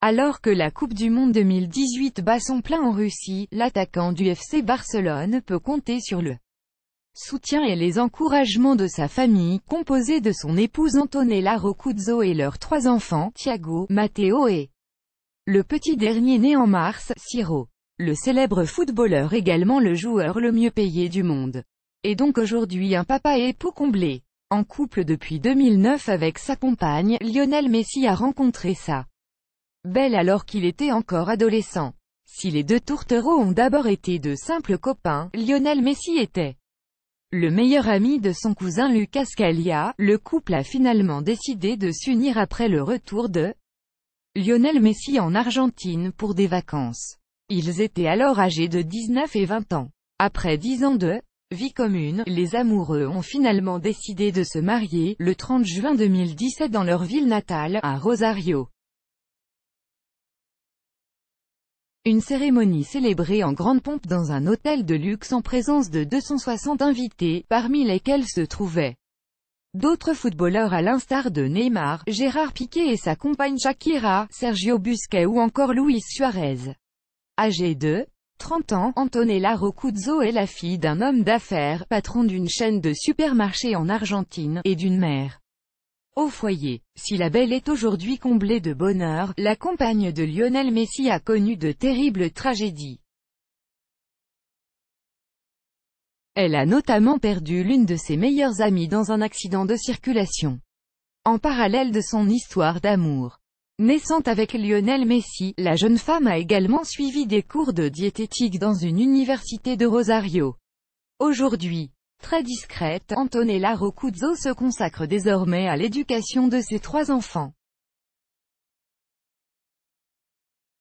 Alors que la Coupe du Monde 2018 bat son plein en Russie, l'attaquant du FC Barcelone peut compter sur le soutien et les encouragements de sa famille, composée de son épouse Antonella Rocuzzo et leurs trois enfants, Thiago, Matteo et le petit dernier né en mars, Siro. Le célèbre footballeur également le joueur le mieux payé du monde. Et donc aujourd'hui un papa époux comblé. En couple depuis 2009 avec sa compagne, Lionel Messi a rencontré ça. Belle alors qu'il était encore adolescent. Si les deux tourtereaux ont d'abord été de simples copains, Lionel Messi était le meilleur ami de son cousin Lucas Calia. le couple a finalement décidé de s'unir après le retour de Lionel Messi en Argentine pour des vacances. Ils étaient alors âgés de 19 et 20 ans. Après 10 ans de vie commune, les amoureux ont finalement décidé de se marier, le 30 juin 2017 dans leur ville natale, à Rosario. Une cérémonie célébrée en grande pompe dans un hôtel de luxe en présence de 260 invités, parmi lesquels se trouvaient d'autres footballeurs à l'instar de Neymar, Gérard Piquet et sa compagne Shakira, Sergio Busquet ou encore Luis Suarez. Âgé de 30 ans, Antonella Rocuzzo est la fille d'un homme d'affaires, patron d'une chaîne de supermarchés en Argentine, et d'une mère au foyer, si la belle est aujourd'hui comblée de bonheur, la compagne de Lionel Messi a connu de terribles tragédies. Elle a notamment perdu l'une de ses meilleures amies dans un accident de circulation. En parallèle de son histoire d'amour, Naissante avec Lionel Messi, la jeune femme a également suivi des cours de diététique dans une université de Rosario. Aujourd'hui, Très discrète, Antonella Rocuzzo se consacre désormais à l'éducation de ses trois enfants.